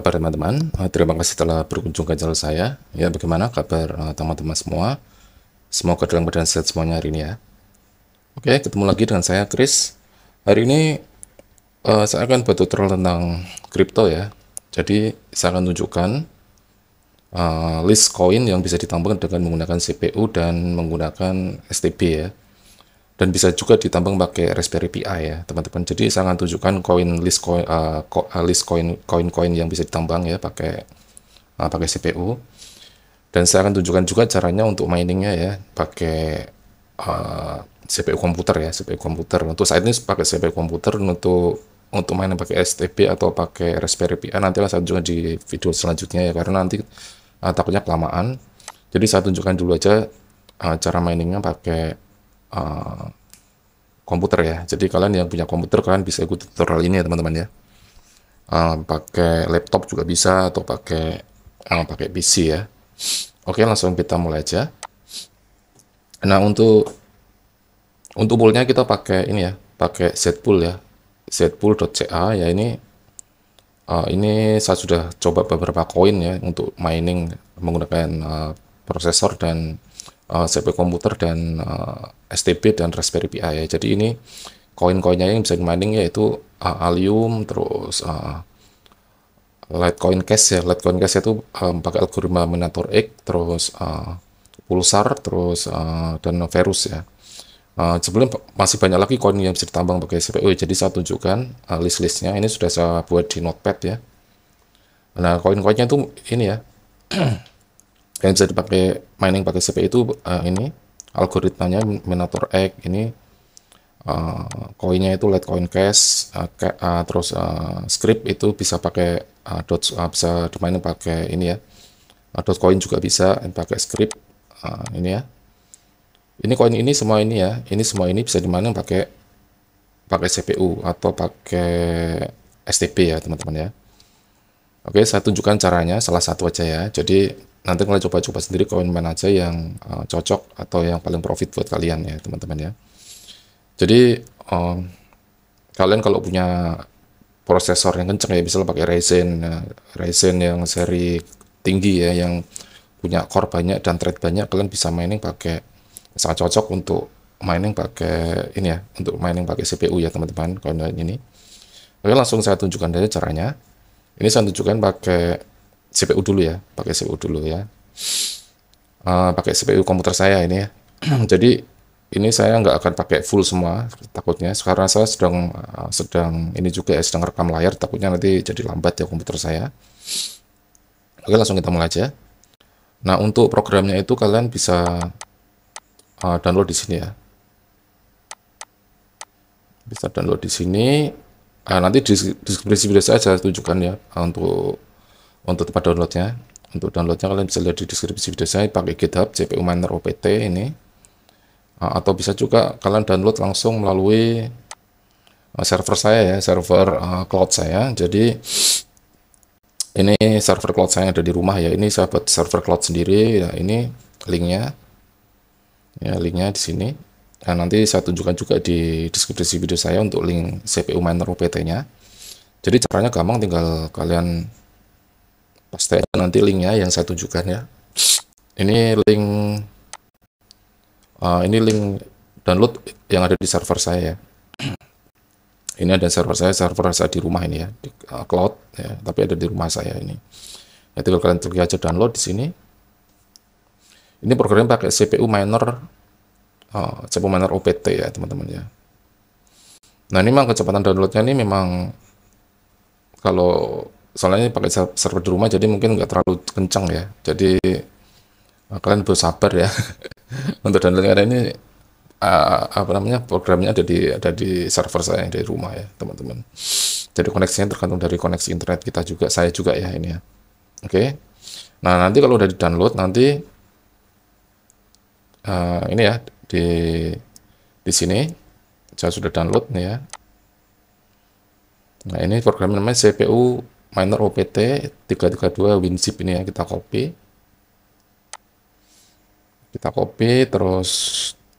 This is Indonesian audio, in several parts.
kabar teman-teman? Eh, terima kasih telah berkunjung ke channel saya. Ya, bagaimana kabar eh, teman-teman uh, teman -teman semua? Semoga dalam keadaan sehat semuanya hari ini ya. Oke, ketemu lagi dengan saya Chris. Hari ini uh, saya akan buat tutorial tentang kripto ya. Jadi, saya akan tunjukkan uh, list koin yang bisa ditambahkan dengan menggunakan CPU dan menggunakan STB ya dan bisa juga ditambang pakai Raspberry Pi ya teman-teman jadi saya akan tunjukkan koin list koin uh, list koin koin koin yang bisa ditambang ya pakai uh, pakai CPU dan saya akan tunjukkan juga caranya untuk miningnya ya pakai uh, CPU komputer ya CPU komputer untuk saat ini pakai CPU komputer untuk untuk main pakai STP atau pakai Raspberry Pi ah, nantilah saya juga di video selanjutnya ya karena nanti uh, takutnya kelamaan jadi saya tunjukkan dulu aja uh, cara miningnya pakai uh, komputer ya. Jadi kalian yang punya komputer kalian bisa ikut tutorial ini ya teman-teman ya. Uh, pakai laptop juga bisa atau pakai uh, pakai PC ya. Oke langsung kita mulai aja. Nah untuk untuk poolnya kita pakai ini ya, pakai set pool ya, setpool.ca ya ini uh, ini saya sudah coba beberapa koin ya untuk mining menggunakan uh, prosesor dan uh, eh, CPU komputer dan uh, eh, STB dan Raspberry Pi ya. Jadi ini koin-koinnya yang bisa mining yaitu uh, Allium terus uh, Litecoin Cash ya. Litecoin Cash itu um, pakai algoritma Minator X terus uh, Pulsar terus uh, dan Verus ya. Uh, sebelum masih banyak lagi koin yang bisa ditambang pakai CPU ya. jadi saya tunjukkan uh, list-listnya ini sudah saya buat di notepad ya nah koin-koinnya itu ini ya yang bisa dipakai mining pakai cpu itu uh, ini algoritmanya Minator x ini eh, koinnya uh, itu Litecoin Cash uh, uh, terus uh, script itu bisa pakai uh, dot uh, bisa di pakai ini ya uh, dot coin juga bisa pakai script uh, ini ya ini koin ini semua ini ya ini semua ini bisa di pakai pakai CPU atau pakai STP ya teman-teman ya Oke, saya tunjukkan caranya salah satu aja ya. Jadi nanti kalian coba-coba sendiri koin mana aja yang uh, cocok atau yang paling profit buat kalian ya teman-teman ya. Jadi um, kalian kalau punya prosesor yang kenceng ya misalnya pakai Ryzen ya, Ryzen yang seri tinggi ya yang punya core banyak dan thread banyak kalian bisa mining pakai sangat cocok untuk mining pakai ini ya untuk mining pakai CPU ya teman-teman koin ini. Oke langsung saya tunjukkan dari caranya. Ini saya tunjukkan pakai CPU dulu ya, pakai CPU dulu ya. Uh, pakai CPU komputer saya ini ya. Jadi ini saya nggak akan pakai full semua takutnya Sekarang saya sedang eh, sedang ini juga ya, sedang rekam layar takutnya nanti jadi lambat ya komputer saya. Oke langsung kita mulai aja. Nah untuk programnya itu kalian bisa uh, download di sini ya. Bisa download di sini. Uh, nanti di deskripsi video saya saya tunjukkan ya untuk untuk tempat downloadnya untuk downloadnya kalian bisa lihat di deskripsi video saya pakai GitHub CPU Miner OPT ini ah, atau bisa juga kalian download langsung melalui ah, server saya ya server ah, cloud saya jadi ini server cloud saya yang ada di rumah ya ini saya buat server cloud sendiri ya ini linknya ya linknya di sini dan nah, nanti saya tunjukkan juga di deskripsi video saya untuk link CPU Miner OPT nya jadi caranya gampang tinggal kalian pasti ada nanti linknya yang saya tunjukkan ya ini link uh, ini link download yang ada di server saya ya ini ada server saya server saya di rumah ini ya di uh, cloud ya tapi ada di rumah saya ini ya tinggal kalian klik aja download di sini ini program pakai CPU miner uh, eh, CPU miner OPT ya teman-teman ya nah ini memang kecepatan downloadnya ini memang kalau soalnya pakai server di rumah jadi mungkin nggak terlalu kencang ya jadi eh, kalian sabar ya untuk download karena ini uh, apa namanya programnya ada di ada di server saya yang dari rumah ya teman-teman jadi koneksinya tergantung dari koneksi internet kita juga saya juga ya ini ya oke okay. nah nanti kalau udah di download nanti uh, ini ya di di sini saya sudah download nih ya Nah, ini program namanya CPU minor opt 332 winzip ini ya kita copy kita copy terus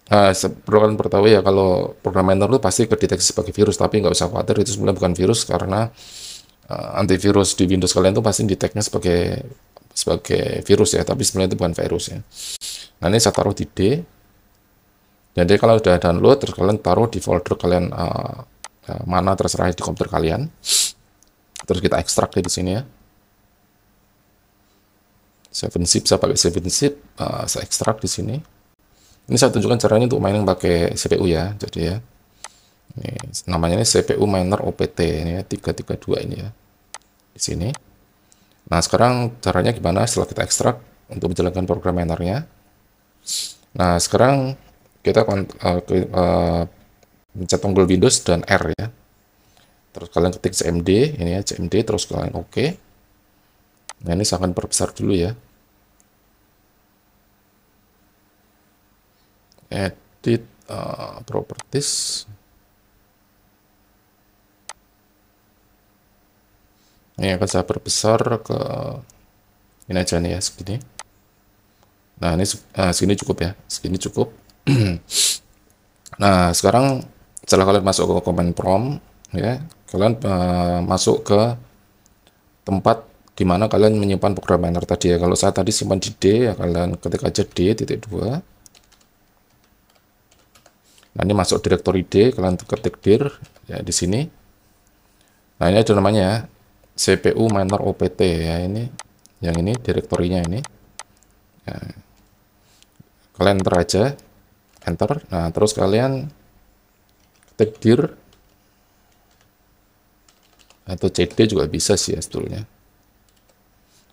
nah, perlu pertama ya kalau program minor itu pasti kedeteksi sebagai virus tapi nggak usah khawatir itu sebenarnya bukan virus karena uh, antivirus di Windows kalian tuh pasti deteknya sebagai sebagai virus ya tapi sebenarnya itu bukan virus ya nah ini saya taruh di D jadi kalau sudah download terus kalian taruh di folder kalian uh, mana terserah di komputer kalian terus kita ekstrak ya di sini ya seven zip saya pakai seven zip uh, saya ekstrak di sini ini saya tunjukkan caranya untuk mining pakai CPU ya jadi ya ini, namanya ini CPU miner OPT ini ya 332 ini ya di sini nah sekarang caranya gimana setelah kita ekstrak untuk menjalankan program minernya nah sekarang kita uh, uh, mencet tombol Windows dan R ya terus kalian ketik cmd ini ya cmd terus kalian oke okay. nah ini saya akan perbesar dulu ya edit uh, properties ini akan saya perbesar ke ini aja nih ya segini nah ini uh, segini cukup ya segini cukup nah sekarang setelah kalian masuk ke command prompt ya kalian uh, masuk ke tempat di mana kalian menyimpan program miner tadi ya. Kalau saya tadi simpan di D, ya kalian ketik aja D titik dua Nah, ini masuk direktori D, kalian ketik dir ya di sini. Nah, ini ada namanya ya, CPU miner OPT ya ini. Yang ini direktorinya ini. Ya. Kalian enter aja, enter. Nah, terus kalian ketik dir atau CD juga bisa sih ya sebetulnya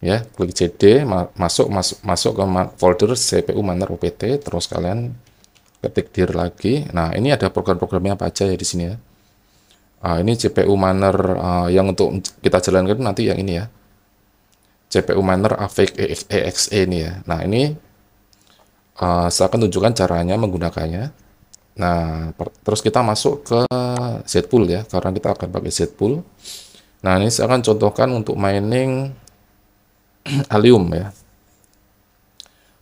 ya klik CD masuk masuk masuk ke folder CPU miner OPT terus kalian ketik dir lagi nah ini ada program-programnya apa aja ya di sini ya uh, ini CPU miner uh, ah, yang untuk kita jalankan nanti yang ini ya CPU miner AVX e EXE ini ya nah ini uh, saya akan tunjukkan caranya menggunakannya Nah, terus kita masuk ke set pool ya, karena kita akan pakai set pool. Nah, ini saya akan contohkan untuk mining Allium ya.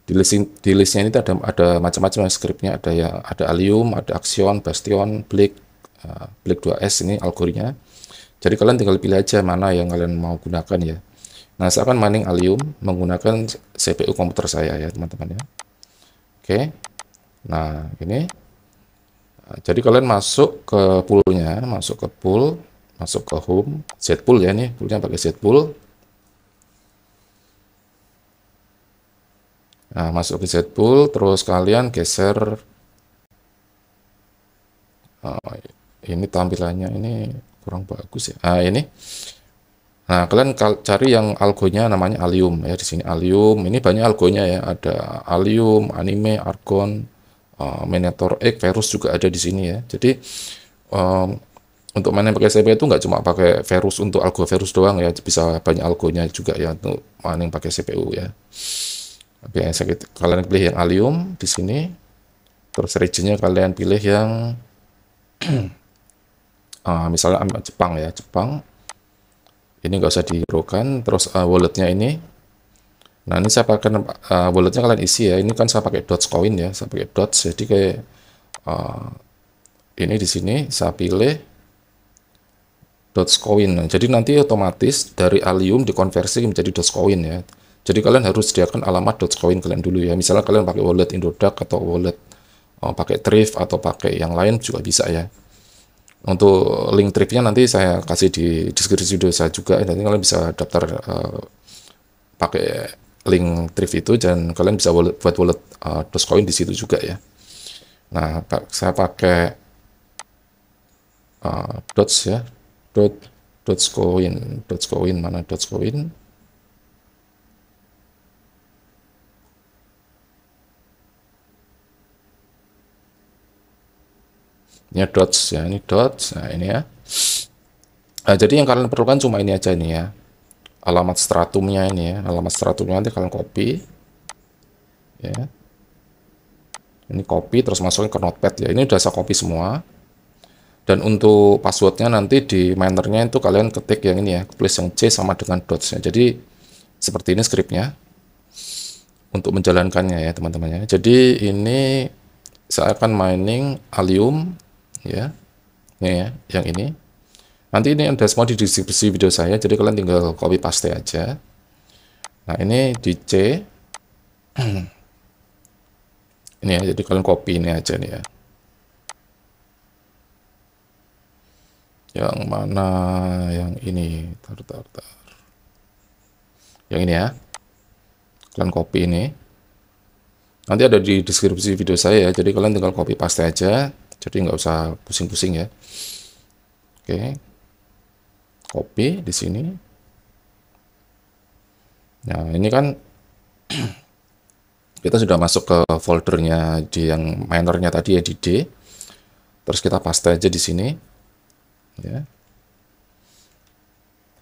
Di list, di listnya ini ada ada macam-macam ya, scriptnya ada ya ada Allium, ada Axion, Bastion, Blake, uh, Blake 2S ini algoritnya Jadi kalian tinggal pilih aja mana yang kalian mau gunakan ya. Nah, saya akan mining Allium menggunakan CPU komputer saya ya, teman-teman ya. Oke. Nah, ini Nah, jadi kalian masuk ke poolnya, masuk ke pool, masuk ke home, set pool ya nih, poolnya pakai set pool. Nah, masuk ke set pool, terus kalian geser oh, ini tampilannya ini kurang bagus ya. Nah, ini Nah, kalian cari yang algonya namanya Allium ya di sini Allium. Ini banyak algonya ya, ada Allium, Anime, Argon, uh, X, virus juga ada di sini ya. Jadi um, untuk main yang pakai CP itu nggak cuma pakai virus untuk algo virus doang ya, bisa banyak algonya juga ya untuk main ya. yang pakai CPU ya. yang saya, kalian pilih yang Allium di sini. Terus regionnya kalian pilih yang uh, misalnya Jepang ya, Jepang. Ini nggak usah dirokan. Terus uh, walletnya ini Nah, ini saya pakai uh, walletnya kalian isi ya. Ini kan saya pakai dots coin ya. Saya pakai dots. Jadi kayak uh, ini di sini saya pilih dots coin. Nah, jadi nanti otomatis dari Allium dikonversi menjadi dots coin ya. Jadi kalian harus sediakan alamat dots coin kalian dulu ya. Misalnya kalian pakai wallet Indodax atau wallet uh, pakai Thrift atau pakai yang lain juga bisa ya. Untuk link Thriftnya nanti saya kasih di deskripsi video saya juga. Nanti kalian bisa daftar uh, pakai link thrift itu dan kalian bisa wallet, buat wallet uh, Dogecoin di situ juga ya. Nah, saya pakai uh, dots ya, dot Dogecoin, Dogecoin mana Dogecoin? ini dots ya ini dots nah ini ya nah, jadi yang kalian perlukan cuma ini aja ini ya alamat stratumnya ini ya alamat stratumnya nanti kalian copy ya ini copy terus masukin ke notepad ya ini udah saya copy semua dan untuk passwordnya nanti di minernya itu kalian ketik yang ini ya tulis yang C sama dengan dots ya jadi seperti ini scriptnya untuk menjalankannya ya teman-teman ya jadi ini saya akan mining aluminium ya ini ya yang ini Nanti ini ada semua di deskripsi video saya, jadi kalian tinggal copy paste aja. Nah, ini di C. ini ya, jadi kalian copy ini aja nih ya. Yang mana yang ini? Tar, tar, tar. Yang ini ya. Kalian copy ini. Nanti ada di deskripsi video saya ya, jadi kalian tinggal copy paste aja. Jadi nggak usah pusing-pusing ya. Oke copy di sini. Nah, ini kan kita sudah masuk ke foldernya di yang minornya tadi ya di D. Terus kita paste aja di sini. Ya.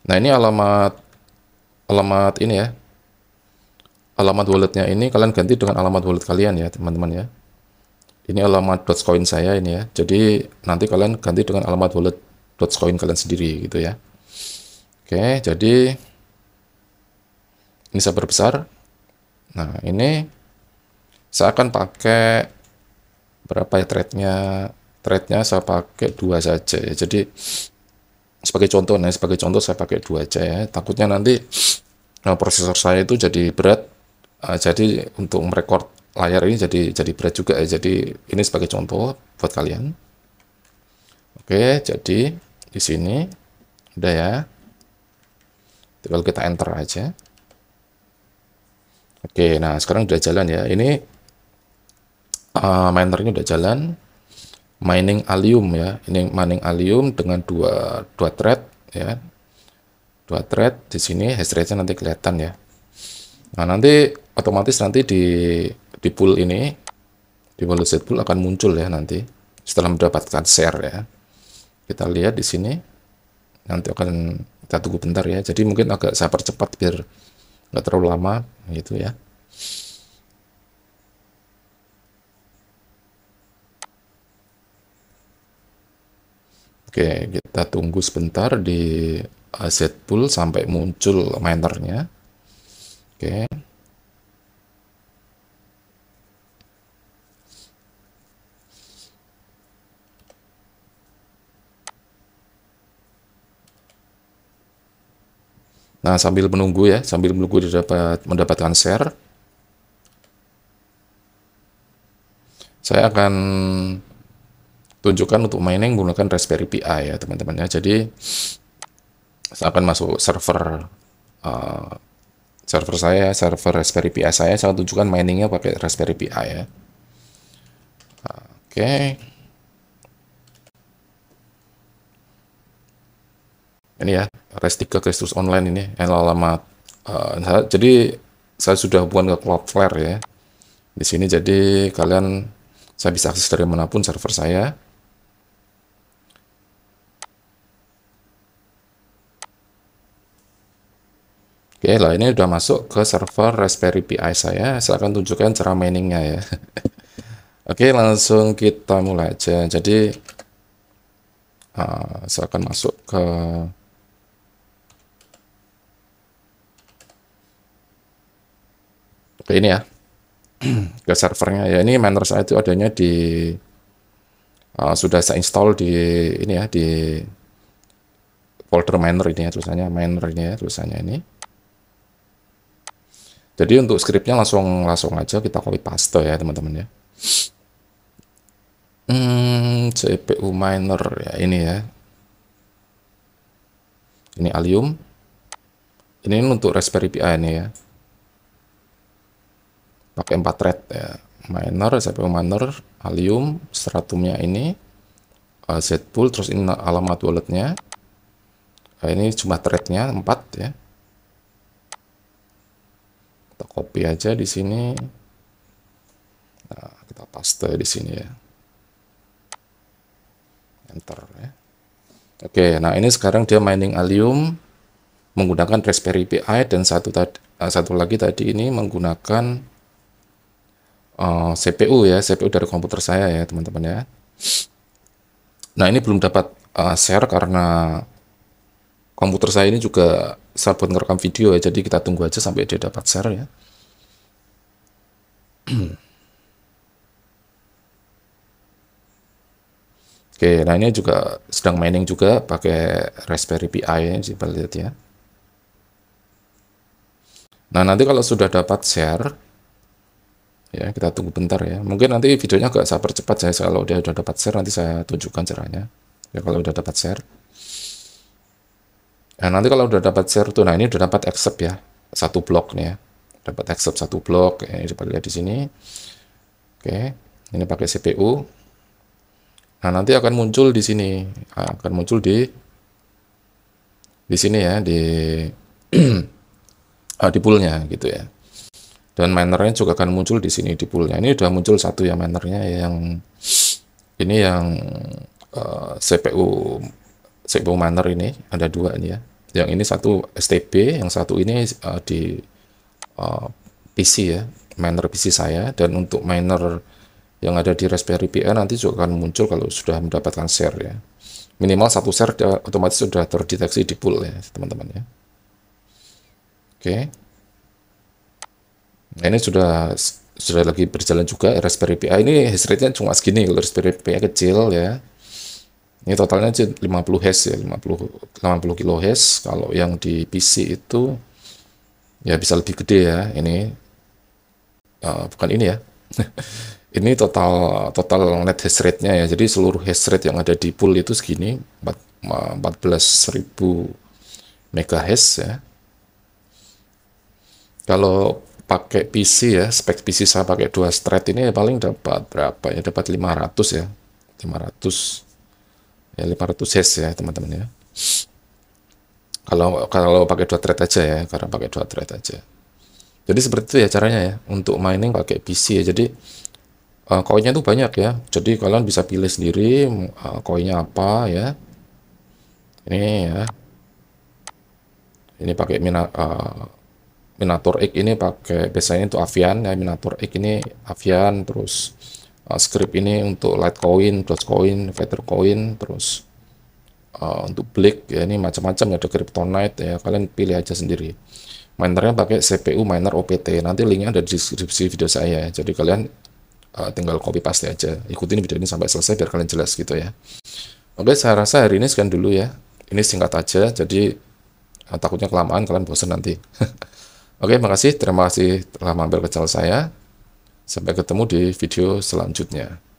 Nah, ini alamat alamat ini ya. Alamat walletnya ini kalian ganti dengan alamat wallet kalian ya, teman-teman ya. Ini alamat .coin saya ini ya. Jadi nanti kalian ganti dengan alamat wallet .coin kalian sendiri gitu ya. Oke, jadi ini saya perbesar. Nah, ini saya akan pakai berapa ya threadnya? Threadnya saya pakai dua saja ya. Jadi sebagai contoh, nah sebagai contoh saya pakai dua aja ya. Takutnya nanti nah, prosesor saya itu jadi berat. Uh, jadi untuk merekord layar ini jadi jadi berat juga ya. Jadi ini sebagai contoh buat kalian. Oke, jadi di sini udah ya tinggal kita enter aja oke nah sekarang udah jalan ya ini uh, minernya udah jalan mining aluminium ya ini mining aluminium dengan dua dua thread ya dua thread di sini hash rate-nya nanti kelihatan ya nah nanti otomatis nanti di di pool ini di set pool akan muncul ya nanti setelah mendapatkan share ya kita lihat di sini nanti akan kita tunggu bentar ya jadi mungkin agak saya percepat biar nggak terlalu lama gitu ya Oke, kita tunggu sebentar di set pool sampai muncul mainernya. Oke. Nah, sambil menunggu ya, sambil menunggu dapat mendapatkan share, saya akan tunjukkan untuk mining menggunakan Raspberry Pi ya, teman-teman ya. Jadi saya akan masuk server uh, server saya, server Raspberry Pi saya, saya akan tunjukkan miningnya pakai Raspberry Pi ya. Oke. Okay. ini ya Restika Kristus Online ini alamat uh, eh, jadi saya sudah hubungan ke Cloudflare ya di sini jadi kalian saya bisa akses dari manapun server saya Oke, lah ini sudah masuk ke server Raspberry Pi saya. Saya akan tunjukkan cara miningnya ya. Oke, langsung kita mulai aja. Jadi, uh, saya akan masuk ke ke ini ya ke servernya ya ini miner saya itu adanya di uh, sudah saya install di ini ya di folder miner ini ya tulisannya miner ini ya tulisannya ini jadi untuk scriptnya langsung langsung aja kita copy paste ya teman-teman ya hmm, CPU miner ya ini ya ini Allium ini untuk Raspberry Pi ini ya pakai empat thread ya minor, CPU minor, alium stratumnya ini, uh, eh, Z pool, terus ini alamat walletnya. Nah, ini cuma threadnya 4 ya. Kita copy aja di sini. Nah, kita paste di sini ya. Enter ya. Oke, nah ini sekarang dia mining aluminium menggunakan Raspberry Pi dan satu tadi, eh, satu lagi tadi ini menggunakan Eh, CPU ya, CPU dari komputer saya ya teman-teman ya. Nah ini belum dapat uh, share karena komputer saya ini juga saya buat ngerekam video ya, jadi kita tunggu aja sampai dia dapat share ya. Oke, nah ini juga sedang mining juga pakai Raspberry Pi ya, bisa lihat ya. Nah, nanti kalau sudah dapat share, ya kita tunggu bentar ya mungkin nanti videonya agak saya percepat saya kalau udah udah dapat share nanti saya tunjukkan caranya ya kalau udah dapat share nah nanti kalau udah dapat share tuh nah ini udah dapat accept ya satu blok nih ya dapat accept satu blok ya, ini dapat lihat di sini oke ini pakai CPU nah nanti akan muncul di sini nah, akan muncul di di sini ya di ah, di poolnya gitu ya dan minernya juga akan muncul di sini di poolnya ini sudah muncul satu ya minernya ya, yang ini yang uh, eh, CPU CPU miner ini ada dua ini ya yang ini satu STB yang satu ini uh, di uh, eh, PC ya miner PC saya dan untuk miner yang ada di Raspberry Pi nanti juga akan muncul kalau sudah mendapatkan share ya minimal satu share otomatis sudah terdeteksi di pool ya teman-teman ya oke okay. Nah, ini sudah sudah lagi berjalan juga Raspberry Pi. Ini hash rate-nya cuma segini kalau Raspberry Pi kecil ya. Ini totalnya 50 hash ya, 50 puluh kilo hash. Kalau yang di PC itu ya bisa lebih gede ya. Ini uh, bukan ini ya. ini total total net hash rate-nya ya. Jadi seluruh hash rate yang ada di pool itu segini 14.000 mega ya. Kalau pakai PC ya, spek PC saya pakai dua thread ini paling dapat berapa ya? Dapat 500 ya. 500 ya 500 cc ya teman-teman ya. Kalau kalau pakai dua thread aja ya, karena pakai dua thread aja. Jadi seperti itu ya caranya ya untuk mining pakai PC ya. Jadi uh, koinnya tuh banyak ya. Jadi kalian bisa pilih sendiri uh, koinnya apa ya. Ini ya. Ini pakai mina uh, Minator X ini pakai biasanya itu Avian ya Minator X ini Avian terus uh, script ini untuk Litecoin, Dogecoin, Feathercoin terus uh, untuk Blick ya ini macam-macam ya ada Crypto Knight ya kalian pilih aja sendiri minernya pakai CPU miner OPT nanti linknya ada di deskripsi video saya jadi kalian uh, tinggal copy paste aja ikutin video ini sampai selesai biar kalian jelas gitu ya oke saya rasa hari ini sekian dulu ya ini singkat aja jadi uh, takutnya kelamaan kalian bosan nanti Oke, makasih. Terima kasih telah mampir ke channel saya. Sampai ketemu di video selanjutnya.